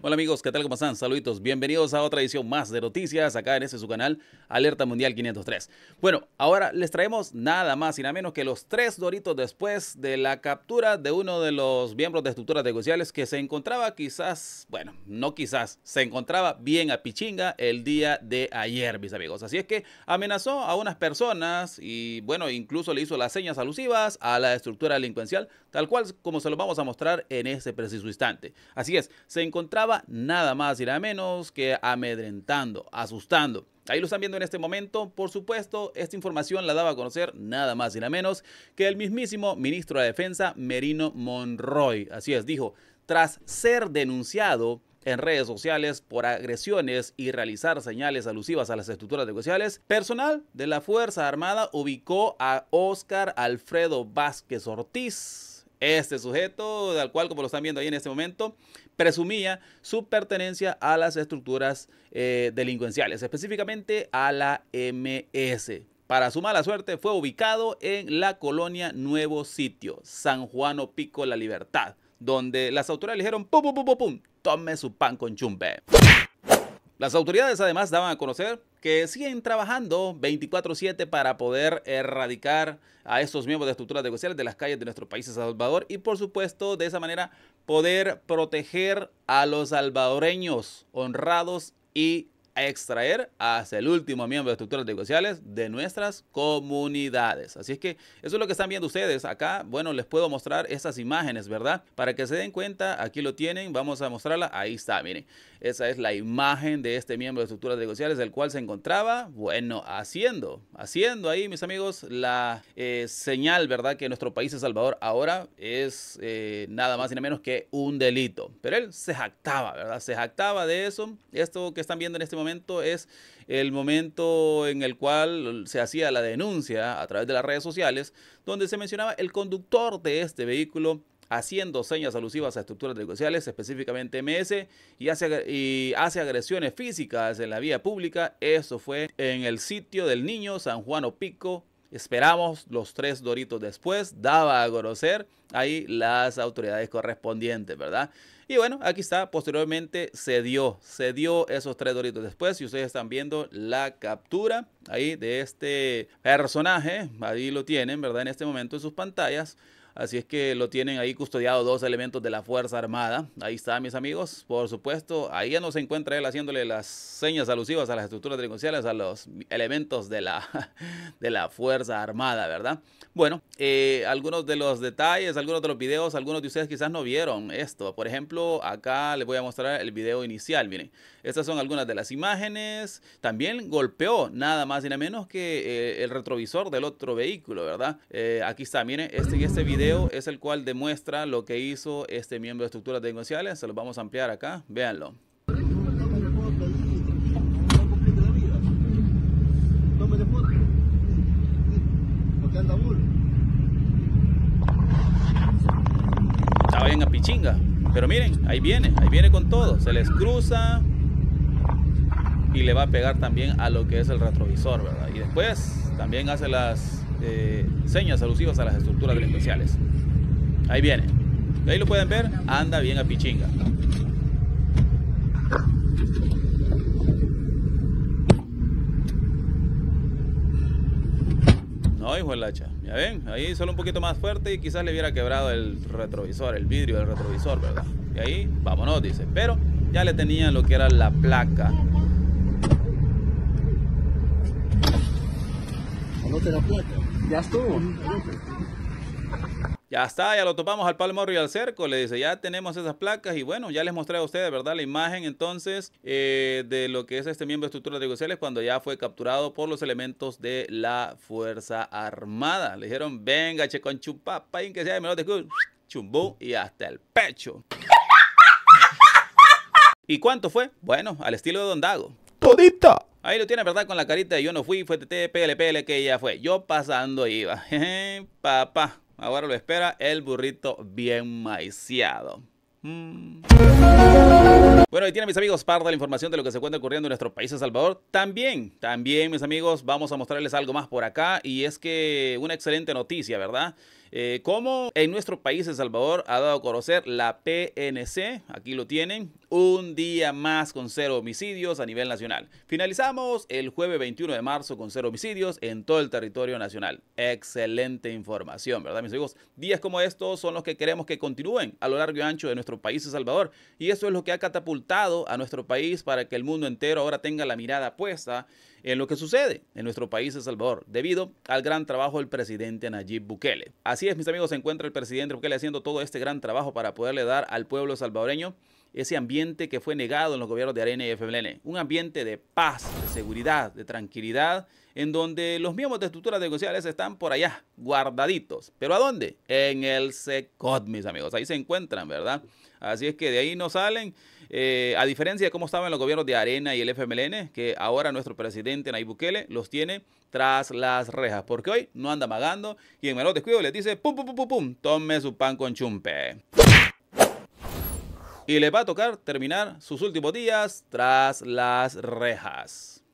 Hola amigos, ¿qué tal? ¿Cómo están? Saluditos, bienvenidos a otra edición más de noticias acá en este su canal Alerta Mundial 503. Bueno, ahora les traemos nada más y nada menos que los tres doritos después de la captura de uno de los miembros de estructuras negociales que se encontraba quizás, bueno, no quizás, se encontraba bien a Pichinga el día de ayer, mis amigos. Así es que amenazó a unas personas y bueno, incluso le hizo las señas alusivas a la estructura delincuencial, tal cual como se lo vamos a mostrar en ese preciso instante. Así es, se encontraba nada más y nada menos que amedrentando, asustando. Ahí lo están viendo en este momento. Por supuesto, esta información la daba a conocer nada más y nada menos que el mismísimo ministro de Defensa, Merino Monroy. Así es, dijo, tras ser denunciado en redes sociales por agresiones y realizar señales alusivas a las estructuras negociales, personal de la Fuerza Armada ubicó a Oscar Alfredo Vázquez Ortiz este sujeto, tal cual como lo están viendo ahí en este momento, presumía su pertenencia a las estructuras eh, delincuenciales, específicamente a la MS. Para su mala suerte, fue ubicado en la colonia Nuevo Sitio, San Juan Pico La Libertad, donde las autoridades le dijeron, pum, pum, pum, pum, pum, tome su pan con chumbe. Las autoridades además daban a conocer que siguen trabajando 24/7 para poder erradicar a estos miembros de estructuras negociales de las calles de nuestro país, El Salvador, y por supuesto de esa manera poder proteger a los salvadoreños honrados y extraer hasta el último miembro de estructuras negociales de nuestras comunidades. Así es que eso es lo que están viendo ustedes. Acá, bueno, les puedo mostrar esas imágenes, ¿verdad? Para que se den cuenta, aquí lo tienen, vamos a mostrarla. Ahí está, miren. Esa es la imagen de este miembro de estructuras negociales, el cual se encontraba, bueno, haciendo, haciendo ahí, mis amigos, la eh, señal, ¿verdad?, que nuestro país, El Salvador, ahora es eh, nada más y nada menos que un delito. Pero él se jactaba, ¿verdad? Se jactaba de eso. Esto que están viendo en este momento es el momento en el cual se hacía la denuncia a través de las redes sociales, donde se mencionaba el conductor de este vehículo haciendo señas alusivas a estructuras negociales, específicamente MS, y hace, y hace agresiones físicas en la vía pública. Eso fue en el sitio del niño San Juan pico Esperamos los tres doritos después, daba a conocer ahí las autoridades correspondientes, ¿verdad? Y bueno, aquí está, posteriormente se dio, se dio esos tres doritos después. Y ustedes están viendo la captura ahí de este personaje, ahí lo tienen, ¿verdad? En este momento en sus pantallas. Así es que lo tienen ahí custodiado dos elementos de la Fuerza Armada. Ahí está, mis amigos. Por supuesto, ahí ya no se encuentra él haciéndole las señas alusivas a las estructuras delincuenciales, a los elementos de la, de la Fuerza Armada, ¿verdad? Bueno, eh, algunos de los detalles, algunos de los videos, algunos de ustedes quizás no vieron esto. Por ejemplo, acá les voy a mostrar el video inicial. Miren, estas son algunas de las imágenes. También golpeó nada más y nada menos que eh, el retrovisor del otro vehículo, ¿verdad? Eh, aquí está, miren, este, este video es el cual demuestra lo que hizo este miembro de estructuras negociales Se los vamos a ampliar acá. Véanlo. Está bien a pichinga Pero miren, ahí viene, ahí viene con todo. Se les cruza y le va a pegar también a lo que es el retrovisor, ¿verdad? Y después también hace las eh, señas alusivas a las estructuras delincuenciales. Ahí viene. Ahí lo pueden ver, anda bien a pichinga. No, hijo el hacha. Ya ven, ahí solo un poquito más fuerte y quizás le hubiera quebrado el retrovisor, el vidrio del retrovisor, ¿verdad? Y ahí, vámonos, dice. Pero ya le tenían lo que era la placa Ya estuvo. Ya está, ya lo topamos al palmo y al Cerco, le dice, ya tenemos esas placas y bueno, ya les mostré a ustedes, ¿verdad? La imagen entonces eh, de lo que es este miembro de estructura de negociales cuando ya fue capturado por los elementos de la Fuerza Armada. Le dijeron, venga, che, con chupapa, y que sea me lo chumbú y hasta el pecho. ¿Y cuánto fue? Bueno, al estilo de Don Dago. Todita. Ahí lo tiene, ¿verdad? Con la carita de yo no fui, fue TT, PLPL, que ya fue. Yo pasando iba. Papá, ahora lo espera el burrito bien maiciado. Mm. Bueno, ahí tiene mis amigos parte de la información de lo que se cuenta ocurriendo en nuestro país, El Salvador. También, también mis amigos, vamos a mostrarles algo más por acá y es que una excelente noticia, ¿verdad? Eh, como en nuestro país, El Salvador, ha dado a conocer la PNC, aquí lo tienen, un día más con cero homicidios a nivel nacional. Finalizamos el jueves 21 de marzo con cero homicidios en todo el territorio nacional. Excelente información, ¿verdad, mis amigos? Días como estos son los que queremos que continúen a lo largo y ancho de nuestro país, El Salvador. Y eso es lo que ha catapultado a nuestro país para que el mundo entero ahora tenga la mirada puesta en lo que sucede en nuestro país, El Salvador, debido al gran trabajo del presidente Nayib Bukele. Así es, mis amigos, se encuentra el presidente Bukele haciendo todo este gran trabajo para poderle dar al pueblo salvadoreño ese ambiente que fue negado en los gobiernos de Arena y FMLN. Un ambiente de paz, de seguridad, de tranquilidad, en donde los miembros de estructuras negociales están por allá, guardaditos. ¿Pero a dónde? En el SECOT, mis amigos. Ahí se encuentran, ¿verdad? Así es que de ahí no salen. Eh, a diferencia de cómo estaban los gobiernos de Arena y el FMLN, que ahora nuestro presidente Nayib Bukele los tiene tras las rejas, porque hoy no anda magando y en menor descuido le dice pum pum pum pum pum, tome su pan con chumpe y le va a tocar terminar sus últimos días tras las rejas.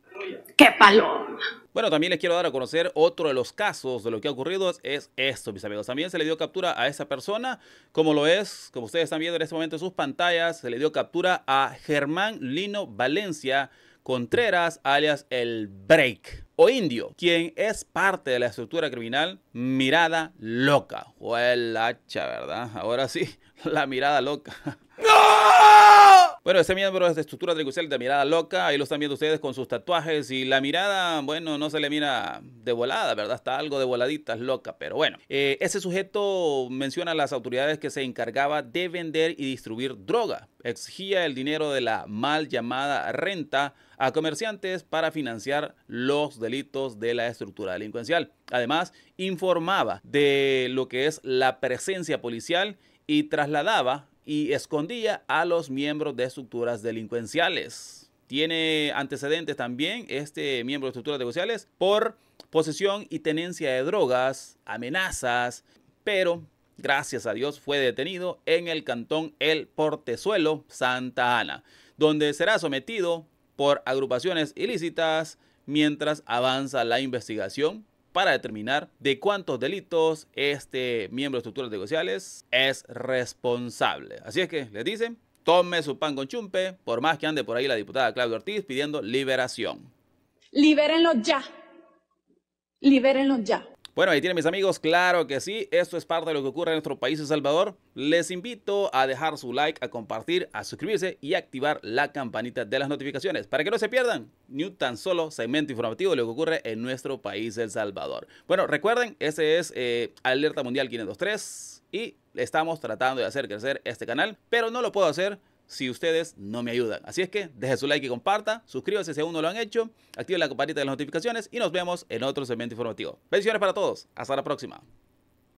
¡Qué paloma! Bueno, también les quiero dar a conocer otro de los casos de lo que ha ocurrido es esto, mis amigos. También se le dio captura a esa persona, como lo es, como ustedes están viendo en este momento en sus pantallas, se le dio captura a Germán Lino Valencia Contreras, alias el Break, o Indio, quien es parte de la estructura criminal Mirada Loca, o hacha, ¿verdad? Ahora sí, la mirada loca. Bueno, ese miembro es de estructura delincuencial de mirada loca. Ahí lo están viendo ustedes con sus tatuajes. Y la mirada, bueno, no se le mira de volada, ¿verdad? Está algo de voladita, es loca. Pero bueno, eh, ese sujeto menciona a las autoridades que se encargaba de vender y distribuir droga. Exigía el dinero de la mal llamada renta a comerciantes para financiar los delitos de la estructura delincuencial. Además, informaba de lo que es la presencia policial y trasladaba y escondía a los miembros de estructuras delincuenciales. Tiene antecedentes también este miembro de estructuras delincuenciales por posesión y tenencia de drogas, amenazas, pero gracias a Dios fue detenido en el cantón El Portezuelo, Santa Ana, donde será sometido por agrupaciones ilícitas mientras avanza la investigación para determinar de cuántos delitos este miembro de estructuras negociales es responsable. Así es que les dicen, tome su pan con chumpe, por más que ande por ahí la diputada Claudia Ortiz pidiendo liberación. Libérenlo ya. Libérenlo ya. Bueno, ahí tienen mis amigos, claro que sí, esto es parte de lo que ocurre en nuestro país El Salvador. Les invito a dejar su like, a compartir, a suscribirse y activar la campanita de las notificaciones para que no se pierdan ni tan solo segmento informativo de lo que ocurre en nuestro país El Salvador. Bueno, recuerden, ese es eh, Alerta Mundial 523 y estamos tratando de hacer crecer este canal, pero no lo puedo hacer si ustedes no me ayudan. Así es que deje su like y comparta, suscríbase si aún no lo han hecho, Activen la campanita de las notificaciones y nos vemos en otro segmento informativo. Bendiciones para todos, hasta la próxima.